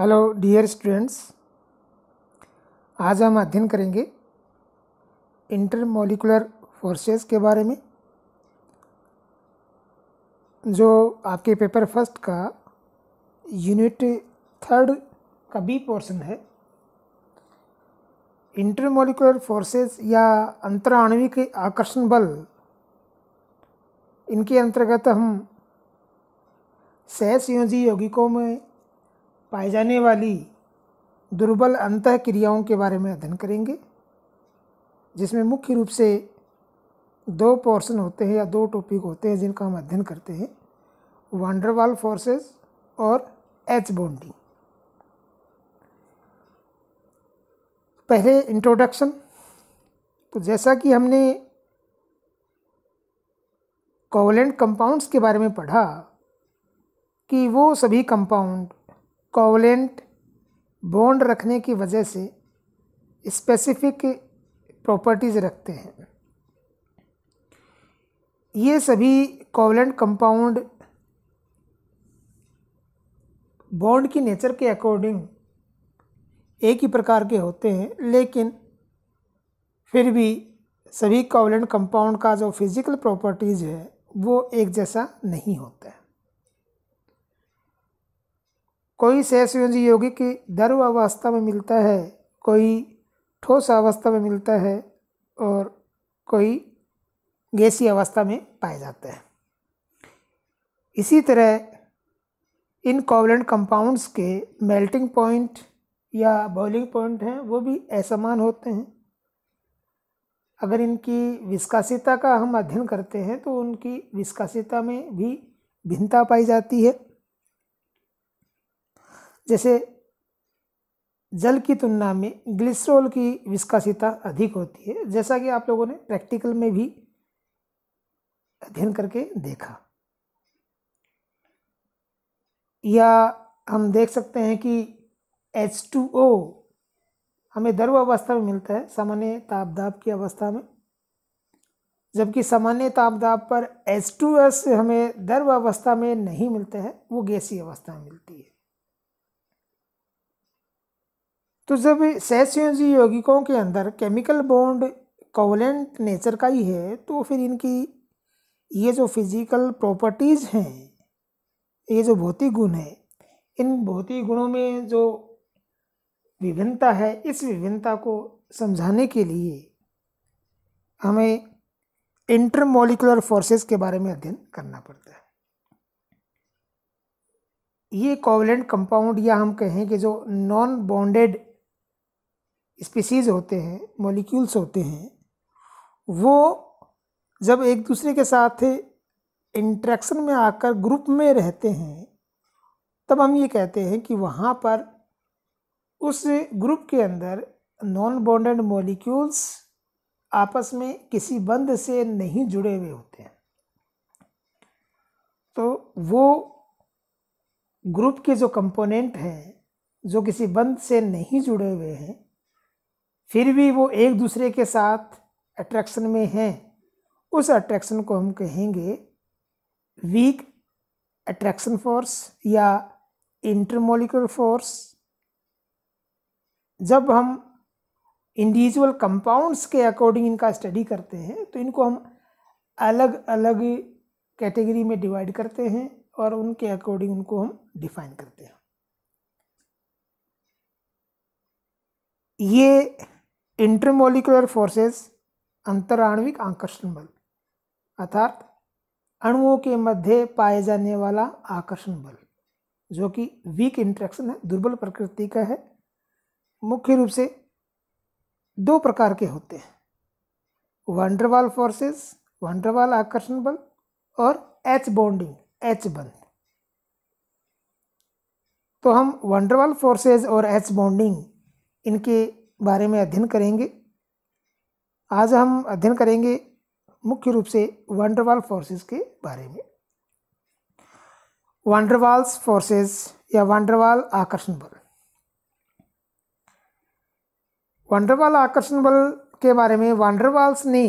hello dear students आज हम अध्ययन करेंगे इंटरमोलिकुलर फोर्सेस के बारे में जो आपके पेपर फर्स्ट का यूनिट थर्ड का बी पोर्शन है इंटरमोलिकुलर फोर्सेस या अंतराणविक आकर्षण बल इनके अंतर्गत हम सहसयोजी यौगिकों में पाए जाने वाली दुर्बल अंत क्रियाओं के बारे में अध्ययन करेंगे जिसमें मुख्य रूप से दो पोर्शन होते हैं या दो टॉपिक होते हैं जिनका हम अध्ययन करते हैं वांडरवाल फोर्सेस और एच बॉन्डिंग पहले इंट्रोडक्शन तो जैसा कि हमने कोवलेंट कंपाउंड्स के बारे में पढ़ा कि वो सभी कंपाउंड कोवलेंट बॉन्ड रखने की वजह से स्पेसिफिक प्रॉपर्टीज़ रखते हैं ये सभी कोवलेंट कंपाउंड बॉन्ड की नेचर के अकॉर्डिंग एक ही प्रकार के होते हैं लेकिन फिर भी सभी कोवलेंट कंपाउंड का जो फिज़िकल प्रॉपर्टीज़ है वो एक जैसा नहीं होता है कोई शेष योजी की ध्रुव अवस्था में मिलता है कोई ठोस अवस्था में मिलता है और कोई गैसीय अवस्था में पाया जाता है इसी तरह इन कोवलेंट कंपाउंड्स के मेल्टिंग पॉइंट या बॉइलिंग पॉइंट हैं वो भी असमान होते हैं अगर इनकी विस्कासिता का हम अध्ययन करते हैं तो उनकी विस्कासिता में भी भिन्नता पाई जाती है जैसे जल की तुलना में ग्लिसरॉल की विस्कासिता अधिक होती है जैसा कि आप लोगों ने प्रैक्टिकल में भी अध्ययन करके देखा या हम देख सकते हैं कि H2O हमें द्रव अवस्था में मिलता है सामान्य तापदाब की अवस्था में जबकि सामान्य तापदाब पर H2S हमें द्रव अवस्था में नहीं मिलता है वो गैसीय अवस्था में मिलती है तो जब सहसंयोजी यौगिकों के अंदर केमिकल बॉन्ड कोवलेंट नेचर का ही है तो फिर इनकी ये जो फिज़िकल प्रॉपर्टीज़ हैं ये जो भौतिक गुण है इन भौतिक गुणों में जो विभिन्नता है इस विभिन्नता को समझाने के लिए हमें इंटरमोलिकुलर फोर्सेस के बारे में अध्ययन करना पड़ता है ये कोवलेंट कंपाउंड या हम कहें कि जो नॉन बॉन्डेड स्पीसीज होते हैं मॉलिक्यूल्स होते हैं वो जब एक दूसरे के साथ इंट्रैक्शन में आकर ग्रुप में रहते हैं तब हम ये कहते हैं कि वहाँ पर उस ग्रुप के अंदर नॉन बॉन्डेड मॉलिक्यूल्स आपस में किसी बंद से नहीं जुड़े हुए होते हैं तो वो ग्रुप के जो कंपोनेंट हैं जो किसी बंद से नहीं जुड़े हुए हैं फिर भी वो एक दूसरे के साथ अट्रैक्शन में हैं उस अट्रैक्शन को हम कहेंगे वीक अट्रैक्शन फोर्स या इंटरमोलिकुलर फोर्स जब हम इंडिविजुअल कंपाउंड्स के अकॉर्डिंग इनका स्टडी करते हैं तो इनको हम अलग अलग कैटेगरी में डिवाइड करते हैं और उनके अकॉर्डिंग उनको हम डिफाइन करते हैं ये इंटरमोलिकुलर फोर्सेस अंतराणविक आकर्षण बल अर्थात अणुओं के मध्य पाए जाने वाला आकर्षण बल जो कि वीक इंट्रैक्शन है दुर्बल प्रकृति का है मुख्य रूप से दो प्रकार के होते हैं वंडरवाल फोर्सेस वंडरवाल आकर्षण बल और एच बॉन्डिंग एच बल तो हम वंडरवाल फोर्सेस और एच बॉन्डिंग इनके बारे में अध्ययन करेंगे आज हम अध्ययन करेंगे मुख्य रूप से वंडरवाल फोर्सेस के बारे में वांडरवाल्स फोर्सेस या वांडरवाल आकर्षण बल वंडरवाल आकर्षण बल के बारे में वांडरवाल्स ने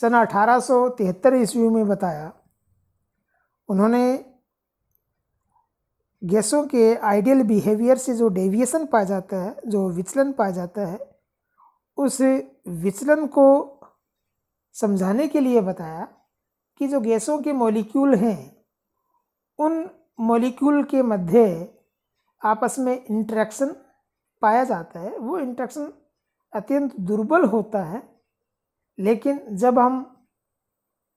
सन तिहत्तर ईस्वी में बताया उन्होंने गैसों के आइडियल बिहेवियर से जो डेविएशन पाया जाता है जो विचलन पाया जाता है उस विचलन को समझाने के लिए बताया कि जो गैसों के मॉलिक्यूल हैं उन मॉलिक्यूल के मध्य आपस में इंट्रैक्शन पाया जाता है वो इंट्रैक्शन अत्यंत दुर्बल होता है लेकिन जब हम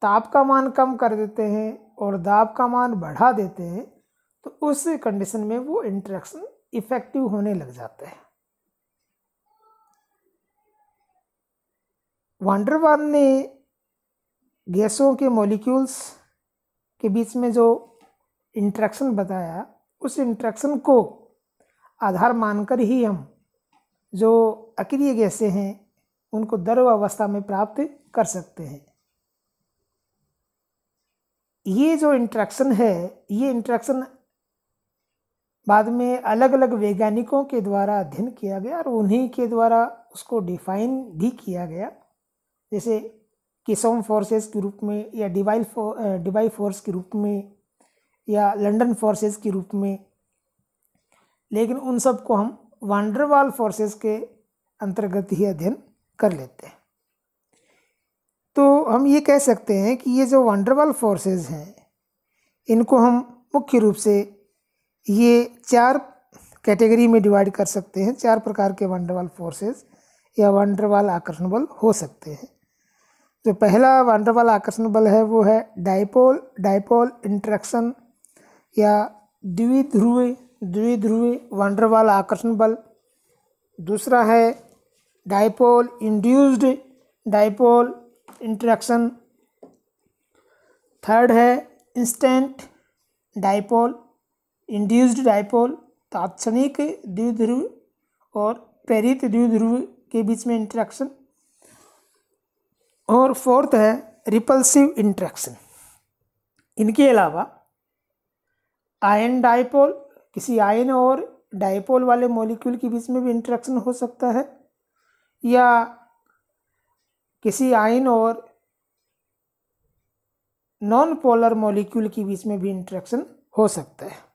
ताप का मान कम कर देते हैं और दाब का मान बढ़ा देते हैं तो उस कंडीशन में वो इंट्रैक्शन इफेक्टिव होने लग जाता है वांडरवान ने गैसों के मॉलिक्यूल्स के बीच में जो इंट्रैक्शन बताया उस इंट्रैक्शन को आधार मानकर ही हम जो अक्रिय गैसें हैं उनको द्रव अवस्था में प्राप्त कर सकते हैं ये जो इंट्रैक्शन है ये इंट्रैक्शन बाद में अलग अलग वैज्ञानिकों के द्वारा अध्ययन किया गया और उन्हीं के द्वारा उसको डिफाइन भी किया गया जैसे किसोम फोर्सेस के रूप में या डिवाइल डिवाई फोर्स के रूप में या लंडन फोर्सेस के रूप में लेकिन उन सब को हम वांडरवाल फोर्सेस के अंतर्गत ही अध्ययन कर लेते हैं तो हम ये कह सकते हैं कि ये जो वांडरवाल फोर्सेस हैं इनको हम मुख्य रूप से ये चार कैटेगरी में डिवाइड कर सकते हैं चार प्रकार के वंडरवाल फोर्सेस या वंडरवाल आकर्षण बल हो सकते हैं जो पहला वंडरवाल आकर्षण बल है वो है डाइपोल डाइपोल इंट्रैक्शन या द्विध्रुवी द्विध्रुवी वंडरवाल आकर्षण बल दूसरा है dipole induced dipole interaction third है इंस्टेंट डाइपोल इंड्यूस्ड डाइपोल तात्क्षणिक द्विध्रुव और प्रेरित द्विध्रुव के बीच में इंट्रैक्शन और फोर्थ है रिपल्सिव इंट्रैक्शन इनके अलावा आयन डाइपोल किसी आयन और डाइपोल वाले मॉलिक्यूल के बीच में भी इंट्रैक्शन हो सकता है या किसी आयन और नॉन पोलर मॉलिक्यूल के बीच में भी इंट्रैक्शन हो सकता है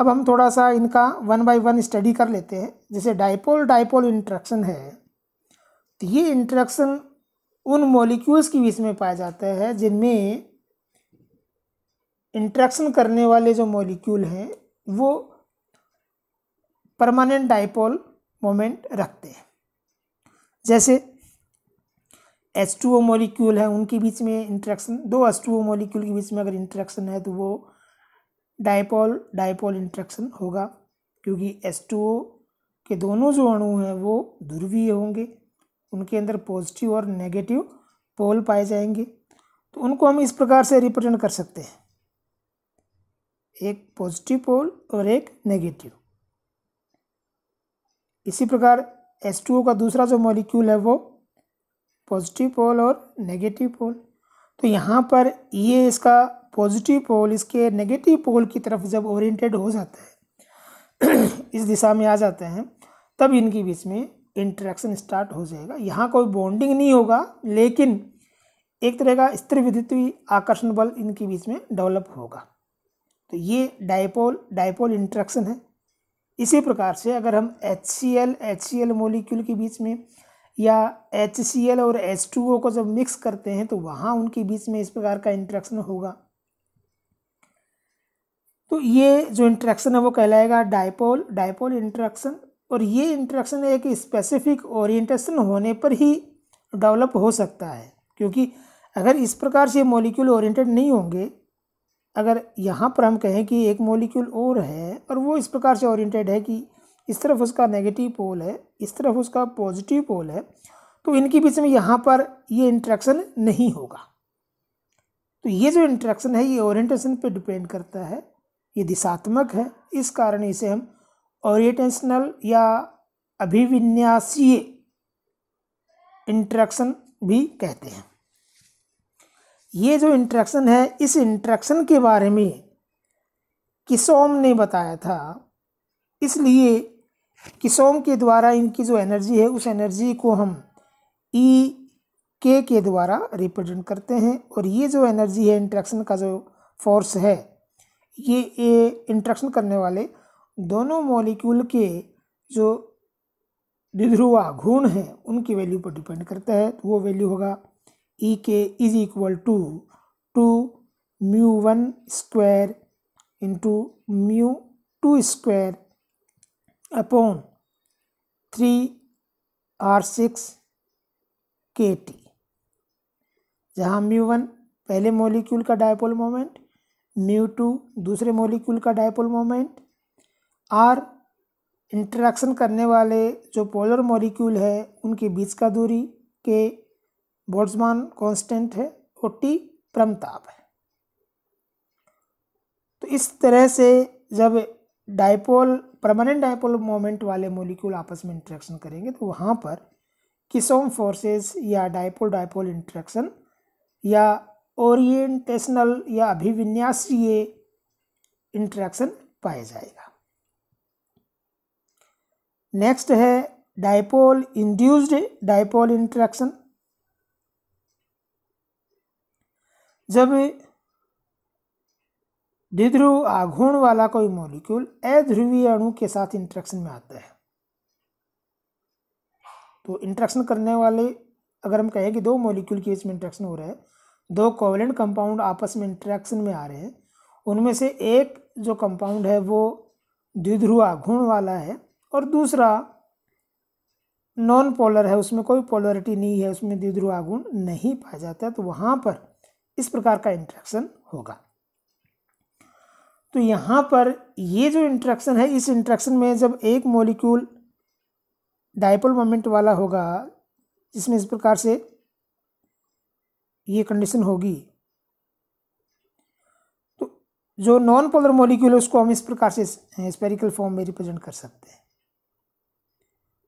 अब हम थोड़ा सा इनका वन बाय वन स्टडी कर लेते हैं जैसे डाइपोल डाइपोल इंट्रैक्शन है तो ये इंट्रैक्शन उन मॉलिक्यूल्स के बीच में पाया जाता है जिनमें इंट्रैक्शन करने वाले जो मॉलिक्यूल हैं वो परमानेंट डाइपोल मोमेंट रखते हैं जैसे एच टू ओ मॉलिक्यूल है उनके बीच में इंट्रैक्शन दो एच टू ओ मॉलिक्यूल के बीच में अगर इंट्रैक्शन है तो वो डाइपोल डाइपोल इंट्रैक्शन होगा क्योंकि एस टू ओ के दोनों जो अणु हैं वो ध्रुवीय होंगे उनके अंदर पॉजिटिव और नेगेटिव पोल पाए जाएंगे तो उनको हम इस प्रकार से रिप्रेजेंट कर सकते हैं एक पॉजिटिव पोल और एक नेगेटिव इसी प्रकार एस टू ओ का दूसरा जो मॉलिक्यूल है वो पॉजिटिव पोल और नेगेटिव पोल तो यहाँ पर ये e इसका पॉजिटिव पोल इसके नेगेटिव पोल की तरफ जब ओरिएंटेड हो जाता है इस दिशा में आ जाते हैं तब इनके बीच में इंट्रैक्शन स्टार्ट हो जाएगा यहाँ कोई बॉन्डिंग नहीं होगा लेकिन एक तरह का स्त्र विद्युत आकर्षण बल इनके बीच में डेवलप होगा तो ये डायपोल डायपोल इंट्रैक्शन है इसी प्रकार से अगर हम H C L H C L molecule के बीच में या एच सी एल और एच टू ओ को जब मिक्स करते हैं तो वहाँ उनके बीच में इस प्रकार का इंट्रैक्शन होगा तो ये जो इंट्रैक्शन है वो कहलाएगा डायपोल डायपोल इंट्रैक्शन और ये इंट्रैक्शन एक स्पेसिफिक ओरिएंटेशन होने पर ही डेवलप हो सकता है क्योंकि अगर इस प्रकार से मॉलिक्यूल ओरिएंटेड नहीं होंगे अगर यहाँ पर हम कहें कि एक मॉलिक्यूल और है और वो इस प्रकार से ओरिएंटेड है कि इस तरफ उसका नेगेटिव पोल है इस तरफ उसका पॉजिटिव पोल है तो इनके बीच में यहाँ पर ये इंट्रैक्शन नहीं होगा तो ये जो इंट्रैक्शन है ये ओरिएंटेशन पे डिपेंड करता है ये दिशात्मक है इस कारण इसे हम ओरिएटेंशनल या अभिविन्यासीय इंट्रैक्शन भी कहते हैं ये जो इंट्रैक्शन है इस इंट्रैक्शन के बारे में किसोम ने बताया था इसलिए किसोम के द्वारा इनकी जो एनर्जी है उस एनर्जी को हम ई e, के के द्वारा रिप्रेजेंट करते हैं और ये जो एनर्जी है इंट्रैक्शन का जो फोर्स है ये इंट्रक्शन करने वाले दोनों मॉलिक्यूल के जो द्विध्रुवा घूर्ण है उनकी वैल्यू पर डिपेंड करता है तो वो वैल्यू होगा E K is equal to two mu one square into mu two square upon three R six K T जहाँ म्यू वन पहले मॉलिक्यूल का डायपोल मोमेंट म्यू टू दूसरे मॉलिक्यूल का डायपोल मोमेंट आर इंटरेक्शन करने वाले जो polar molecule है उनके बीच का दूरी के बोर्डमान कांस्टेंट है और टी प्रमताप है तो इस तरह से जब डायपोल परमानेंट डायपोल मोमेंट वाले मॉलिक्यूल आपस में इंटरेक्शन करेंगे तो वहाँ पर किसोम फोर्सेस या डायपोल डायपोल इंटरेक्शन या ओरिएंटेशनल या अभिविन्यासीय इंट्रैक्शन पाया जाएगा नेक्स्ट है डायपोल इंड्यूस्ड डायपोल इंट्रैक्शन जब द्विध्रुव आघूर्ण वाला कोई मॉलिक्यूल अध्रुवीय अणु के साथ इंट्रैक्शन में आता है तो इंट्रैक्शन करने वाले अगर हम कहें कि दो मॉलिक्यूल के बीच में इंट्रैक्शन हो रहा है दो कोवलेंट कंपाउंड आपस में इंट्रैक्शन में आ रहे हैं उनमें से एक जो कंपाउंड है वो द्विध्रुआ गुण वाला है और दूसरा नॉन पोलर है उसमें कोई पोलरिटी नहीं है उसमें द्विध्रुआ गुण नहीं पाया जाता है तो वहाँ पर इस प्रकार का इंट्रैक्शन होगा तो यहाँ पर ये जो इंट्रैक्शन है इस इंट्रैक्शन में जब एक मॉलिक्यूल डाइपोल मोमेंट वाला होगा जिसमें इस प्रकार से ये कंडीशन होगी तो जो नॉन पोलर मॉलिक्यूल है उसको हम इस प्रकार से स्पेरिकल फॉर्म में रिप्रेजेंट कर सकते हैं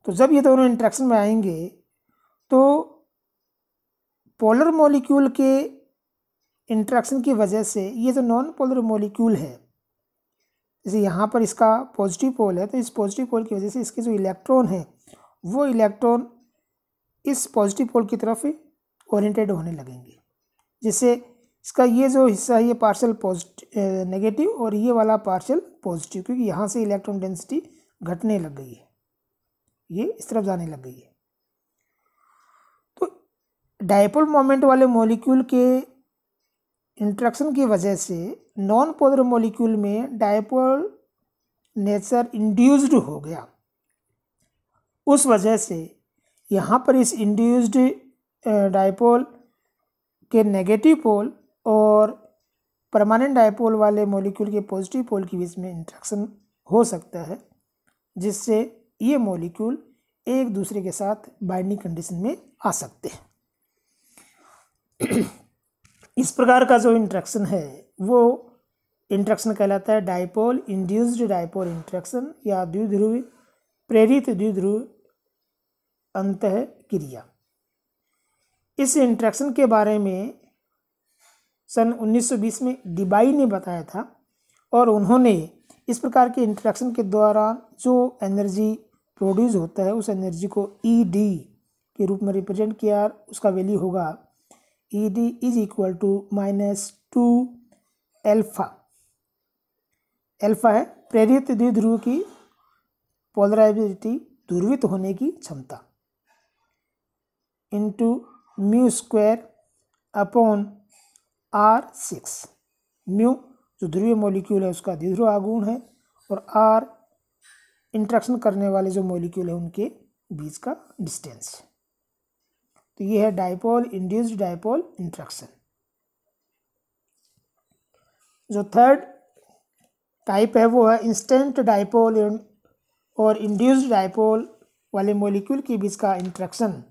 तो जब ये दोनों इंट्रैक्शन में आएंगे तो पोलर मॉलिक्यूल के इंट्रैक्शन की वजह से ये जो नॉन पोलर मॉलिक्यूल है जैसे यहाँ पर इसका पॉजिटिव पोल है तो इस पॉजिटिव पोल की वजह से इसके जो इलेक्ट्रॉन है वो इलेक्ट्रॉन इस पॉजिटिव पोल की तरफ ओरिएंटेड होने लगेंगे जिससे इसका ये जो हिस्सा है ये पार्शल पॉजिटिव नेगेटिव और ये वाला पार्शल पॉजिटिव क्योंकि यहाँ से इलेक्ट्रॉन डेंसिटी घटने लग गई है ये इस तरफ जाने लग गई है तो डायपोल मोमेंट वाले मॉलिक्यूल के इंट्रक्शन की वजह से नॉन पोलर मॉलिक्यूल में डायपोल नेचर इंड्यूस्ड हो गया उस वजह से यहाँ पर इस इंड्यूस्ड डायपोल के नेगेटिव पोल और परमानेंट डायपोल वाले मॉलिक्यूल के पॉजिटिव पोल के बीच में इंट्रैक्शन हो सकता है जिससे ये मॉलिक्यूल एक दूसरे के साथ बाइंडिंग कंडीशन में आ सकते हैं इस प्रकार का जो इंट्रैक्शन है वो इंट्रैक्शन कहलाता है डायपोल इंड्यूस्ड डायपोल इंट्रैक्शन या द्विध्रुव प्रेरित द्विध्रुव अंत क्रिया इस इंट्रैक्शन के बारे में सन 1920 में डिबाई ने बताया था और उन्होंने इस प्रकार के इंट्रैक्शन के दौरान जो एनर्जी प्रोड्यूस होता है उस एनर्जी को ई e डी के रूप में रिप्रेजेंट किया उसका वैल्यू होगा E e D is equal to minus two alpha alpha है प्रेरित द्विध्रुव की पोलराइबिलिटी ध्रुवित होने की क्षमता into mu square upon R six mu जो ध्रुवीय मॉलिक्यूल है उसका द्विध्रुव आगुण है और आर इंट्रैक्शन करने वाले जो मॉलिक्यूल है उनके बीच का डिस्टेंस तो ये है डाइपोल इंड्यूस्ड डाइपोल इंट्रैक्शन जो थर्ड टाइप है वो है इंस्टेंट डाइपोल और इंड्यूस्ड डाइपोल वाले मॉलिक्यूल के बीच का इंट्रैक्शन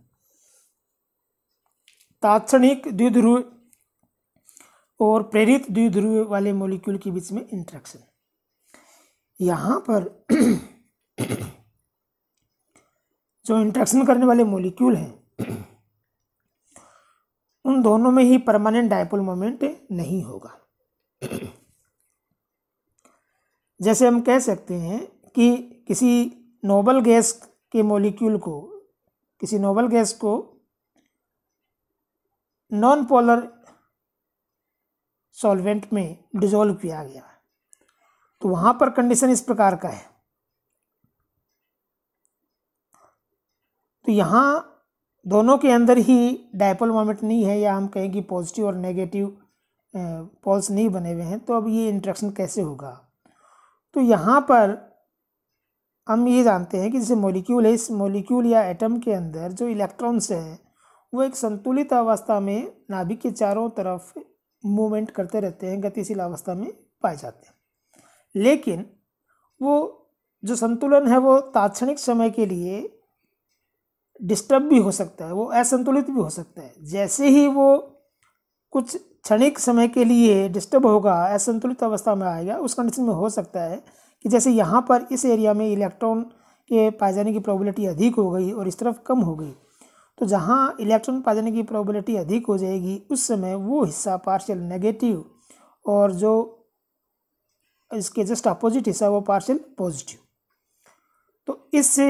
ताक्षणिक द्विध्रुव और प्रेरित द्विध्रुव वाले मॉलिक्यूल के बीच में इंट्रैक्शन यहाँ पर जो इंट्रैक्शन करने वाले मॉलिक्यूल हैं उन दोनों में ही परमानेंट डायपोल मोमेंट नहीं होगा जैसे हम कह सकते हैं कि किसी नोबल गैस के मॉलिक्यूल को किसी नोबल गैस को नॉन पोलर सॉल्वेंट में डिजोल्व किया गया तो वहाँ पर कंडीशन इस प्रकार का है तो यहाँ दोनों के अंदर ही डायपोल मोमेंट नहीं है या हम कहें कि पॉजिटिव और नेगेटिव पोल्स नहीं बने हुए हैं तो अब ये इंट्रैक्शन कैसे होगा तो यहाँ पर हम ये जानते हैं कि जैसे मॉलिक्यूल है इस मॉलिक्यूल या एटम के अंदर जो इलेक्ट्रॉन्स हैं वो एक संतुलित अवस्था में नाभिक के चारों तरफ मूवमेंट करते रहते हैं गतिशील अवस्था में पाए जाते हैं लेकिन वो जो संतुलन है वो तात्क्षणिक समय के लिए डिस्टर्ब भी हो सकता है वो असंतुलित भी हो सकता है जैसे ही वो कुछ क्षणिक समय के लिए डिस्टर्ब होगा असंतुलित अवस्था में आएगा उस कंडीशन में हो सकता है कि जैसे यहाँ पर इस एरिया में इलेक्ट्रॉन के पाए जाने की प्रोबेबिलिटी अधिक हो गई और इस तरफ कम हो गई तो जहाँ इलेक्ट्रॉन पा जाने की प्रोबेबिलिटी अधिक हो जाएगी उस समय वो हिस्सा पार्शियल नेगेटिव और जो इसके जस्ट अपोजिट हिस्सा वो पार्शियल पॉजिटिव तो इससे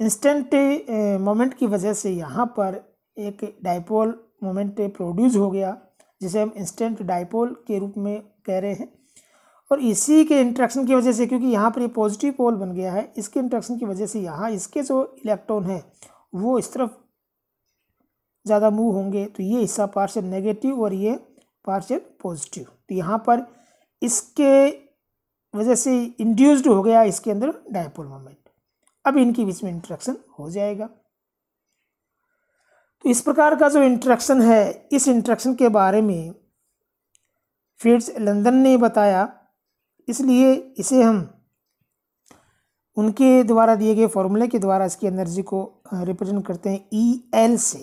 इंस्टेंट मोमेंट की वजह से यहाँ पर एक डाइपोल मोमेंट प्रोड्यूस हो गया जिसे हम इंस्टेंट डाइपोल के रूप में कह रहे हैं और इसी के इंट्रैक्शन की वजह से क्योंकि यहाँ पर ये पॉजिटिव पोल बन गया है इसके इंट्रैक्शन की वजह से यहाँ इसके जो इलेक्ट्रॉन हैं वो इस तरफ ज़्यादा मूव होंगे तो ये हिस्सा पार्शियल नेगेटिव और ये पार्शियल पॉजिटिव तो यहाँ पर इसके वजह से इंड्यूस्ड हो गया इसके अंदर डायपोल मोमेंट अब इनके बीच में इंट्रैक्शन हो जाएगा तो इस प्रकार का जो इंट्रैक्शन है इस इंट्रैक्शन के बारे में फिट्स लंदन ने बताया इसलिए इसे हम उनके द्वारा दिए गए फॉर्मूले के द्वारा इसकी एनर्जी को रिप्रेजेंट करते हैं ई e एल से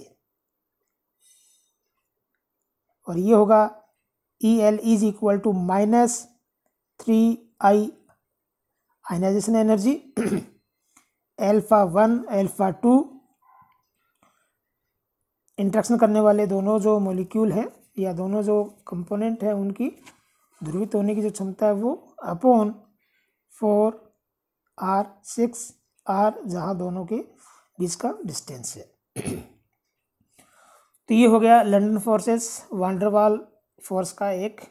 और ये होगा E L is equal to minus three I ionisation energy alpha one alpha two interaction करने वाले दोनों जो मॉलिक्यूल है या दोनों जो कंपोनेंट है उनकी ध्रुवित होने की जो क्षमता है वो upon four R six R जहाँ दोनों के बीच का डिस्टेंस है तो ये हो गया लंडन फोर्सेस वांडरवाल फोर्स का एक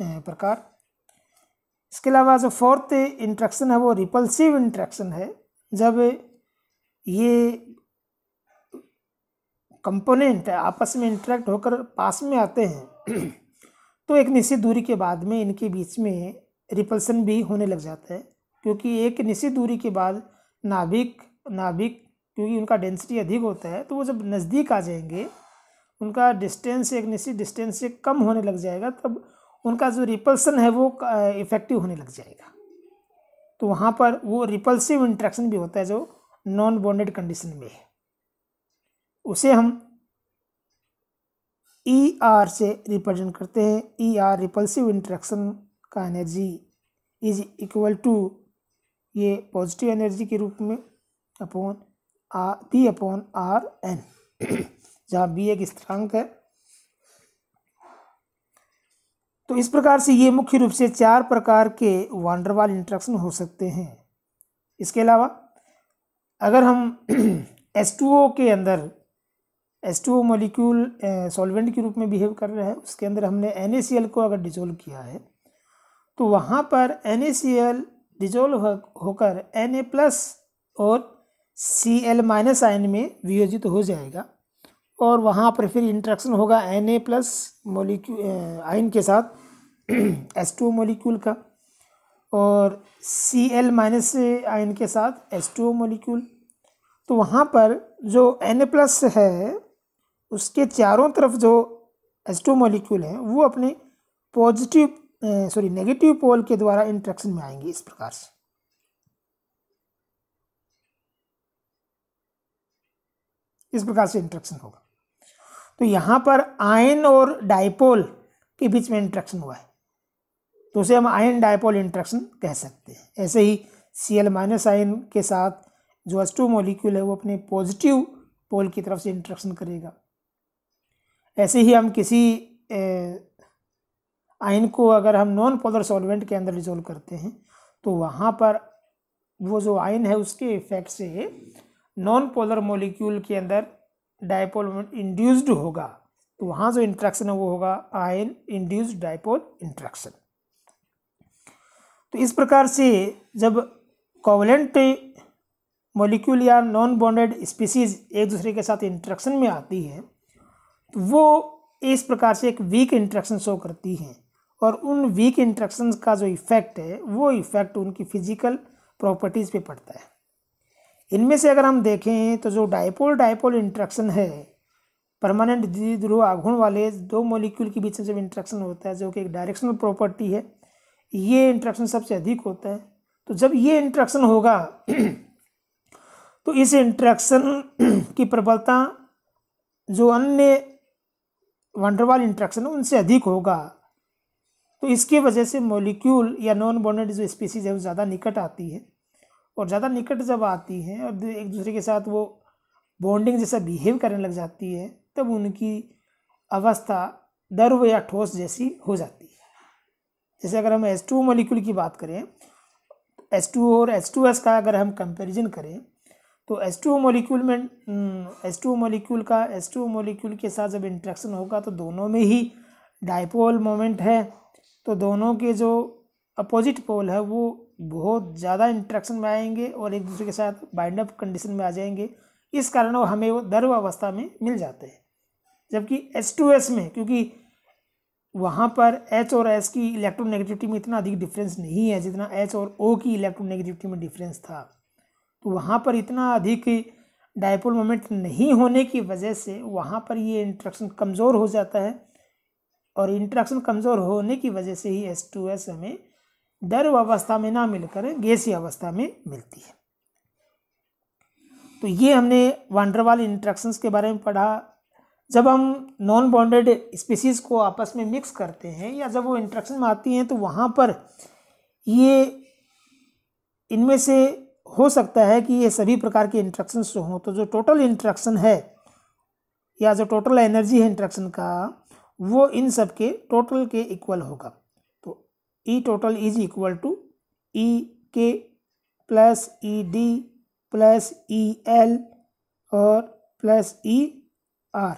प्रकार इसके अलावा जो फोर्थ इंट्रैक्शन है वो रिपल्सिव इंट्रैक्शन है जब ये कंपोनेंट आपस में इंट्रैक्ट होकर पास में आते हैं तो एक निश्चित दूरी के बाद में इनके बीच में रिपल्सन भी होने लग जाता है क्योंकि एक निश्चित दूरी के बाद नाभिक नाभिक क्योंकि उनका डेंसिटी अधिक होता है तो वो जब नज़दीक आ जाएंगे उनका डिस्टेंस एक निश्चित डिस्टेंस से कम होने लग जाएगा तब उनका जो रिपल्सन है वो इफ़ेक्टिव होने लग जाएगा तो वहाँ पर वो रिपल्सिव इंट्रैक्शन भी होता है जो नॉन बॉन्डेड कंडीशन में है उसे हम ई e आर से रिप्रेजेंट करते हैं ई आर रिपल्सिव इंट्रैक्शन का एनर्जी इज इक्वल टू ये पॉजिटिव एनर्जी के रूप में upon R P upon R N जहाँ बी एक स्थिरांक है तो इस प्रकार से ये मुख्य रूप से चार प्रकार के वांडरवाल इंट्रैक्शन हो सकते हैं इसके अलावा अगर हम एस टू ओ के अंदर S two O molecule solvent के रूप में बिहेव कर रहा है उसके अंदर हमने एन को अगर डिजोल्व किया है तो वहाँ पर एन डिजोल्व होकर एन ए प्लस और सी एल माइनस आयन में वियोजित हो जाएगा और वहाँ पर फिर इंट्रैक्शन होगा N A plus molecule ion के साथ एस टू मोलिक्यूल का और सी एल माइनस आयन के साथ एस टू मोलिक्यूल तो वहाँ पर जो एन ए प्लस है उसके चारों तरफ जो एस टू मोलिक्यूल हैं वो अपने पॉजिटिव सॉरी नेगेटिव पोल के द्वारा इंट्रैक्शन में आएंगे इस प्रकार से इस प्रकार से इंट्रैक्शन होगा तो यहां पर आयन और डायपोल के बीच में इंट्रैक्शन हुआ है तो उसे हम आयन डायपोल इंट्रैक्शन कह सकते हैं ऐसे ही सी एल माइनस आयन के साथ जो एस टू मोलिक्यूल है वो अपने पॉजिटिव पोल की तरफ से इंट्रैक्शन करेगा ऐसे ही हम किसी ए, आयन को अगर हम नॉन पोलर सॉल्वेंट के अंदर डिजोल्व करते हैं तो वहाँ पर वो जो आयन है उसके इफेक्ट से नॉन पोलर मोलिक्यूल के अंदर डायपोल इंड्यूस्ड होगा तो वहाँ जो इंट्रैक्शन है वो होगा आयन इंड्यूस्ड डायपोल इंट्रैक्शन तो इस प्रकार से जब कोवलेंट मोलिक्यूल या नॉन बॉन्डेड स्पीसीज एक दूसरे के साथ इंट्रैक्शन में आती है तो वो इस प्रकार से एक वीक इंट्रैक्शन शो करती हैं और उन वीक इंट्रैक्शन का जो इफ़ेक्ट है वो इफ़ेक्ट उनकी फिजिकल प्रॉपर्टीज़ पे पड़ता है इनमें से अगर हम देखें तो जो डायपोल डायपोल इंट्रैक्शन है परमानेंट ध्रुव आघूर्ण वाले दो मॉलिक्यूल के बीच में जब इंट्रक्शन होता है जो कि एक डायरेक्शनल प्रॉपर्टी है ये इंट्रैक्शन सबसे अधिक होता है तो जब ये इंट्रैक्शन होगा तो इस इंट्रैक्शन की प्रबलता जो अन्य वंडरवाल इंट्रैक्शन उनसे अधिक होगा तो इसके वजह से मोलिक्यूल या नॉन बॉन्डेड जो स्पीसीज़ है वो ज़्यादा निकट आती है और ज़्यादा निकट जब आती हैं और एक दूसरे के साथ वो बॉन्डिंग जैसा बिहेव करने लग जाती है तब उनकी अवस्था दर्व या ठोस जैसी हो जाती है जैसे अगर हम एस टू मोलिक्यूल की बात करें एस टू और एस टू एस का अगर हम कंपेरिजन करें तो एस टू मोलिक्यूल में एस टू मोलिक्यूल का एस टू मोलिक्यूल के साथ जब इंट्रैक्शन होगा तो दोनों में ही डाइपोल मोमेंट है तो दोनों के जो अपोजिट पोल है वो बहुत ज़्यादा इंट्रैक्शन में आएंगे और एक दूसरे के साथ बाइंड अप कंडीशन में आ जाएंगे इस कारण वो हमें वो दर्व अवस्था में मिल जाते हैं जबकि एच टू एस में क्योंकि वहाँ पर एच और एस की इलेक्ट्रोनेगेटिविटी में इतना अधिक डिफरेंस नहीं है जितना एच और ओ की इलेक्ट्रोनेगेटिविटी में डिफरेंस था तो वहाँ पर इतना अधिक डायपोल मोमेंट नहीं होने की वजह से वहाँ पर ये इंट्रैक्शन कमज़ोर हो जाता है और इंट्रैक्शन कमज़ोर होने की वजह से ही एस टू एस हमें द्रव अवस्था में ना मिलकर गैसीय अवस्था में मिलती है तो ये हमने वांडरवाल इंट्रैक्शंस के बारे में पढ़ा जब हम नॉन बॉन्डेड स्पीसीज़ को आपस में मिक्स करते हैं या जब वो इंट्रैक्शन में आती हैं तो वहाँ पर ये इनमें से हो सकता है कि ये सभी प्रकार के इंट्रैक्शंस हों तो जो टोटल इंट्रैक्शन है या जो टोटल एनर्जी है इंट्रैक्शन का वो इन सब के टोटल के इक्वल होगा तो E total is equal to E K plus E D plus E L और प्लस ई आर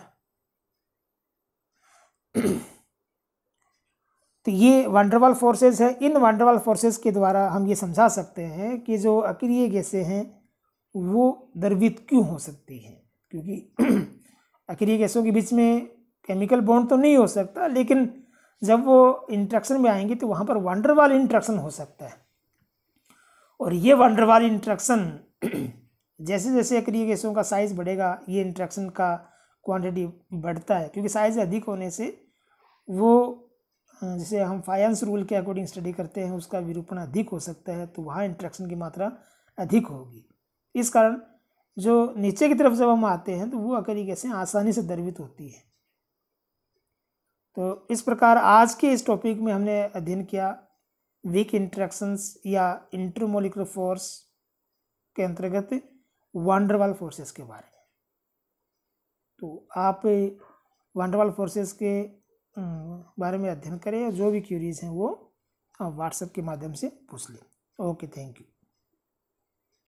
तो ये वंडरवल फोर्सेस है इन वंडरवल फोर्सेस के द्वारा हम ये समझा सकते हैं कि जो अक्रिय गैसें हैं वो द्रवित क्यों हो सकती हैं क्योंकि अक्रिय गैसों के बीच में केमिकल बॉन्ड तो नहीं हो सकता लेकिन जब वो इंट्रैक्शन में आएंगे तो वहाँ पर वंडरवाल इंट्रैक्शन हो सकता है और ये वंडरवाल इंट्रैक्शन जैसे जैसे अक्रिय गैसों का साइज़ बढ़ेगा ये इंट्रैक्शन का क्वांटिटी बढ़ता है क्योंकि साइज़ अधिक होने से वो जैसे हम फाइनेंस रूल के अकॉर्डिंग स्टडी करते हैं उसका विरूपण अधिक हो सकता है तो वहाँ इंट्रैक्शन की मात्रा अधिक होगी इस कारण जो नीचे की तरफ जब हम आते हैं तो वो अक्रिय गैसें आसानी से द्रवित होती है तो इस प्रकार आज के इस टॉपिक में हमने अध्ययन किया वीक इंट्रैक्शंस या इंटरमोलिकुलर फोर्स के अंतर्गत वांडरवाल फोर्सेस के बारे में तो आप वांडरवाल फोर्सेस के बारे में अध्ययन करें जो भी क्यूरीज हैं वो आप व्हाट्सएप के माध्यम से पूछ लें ओके थैंक यू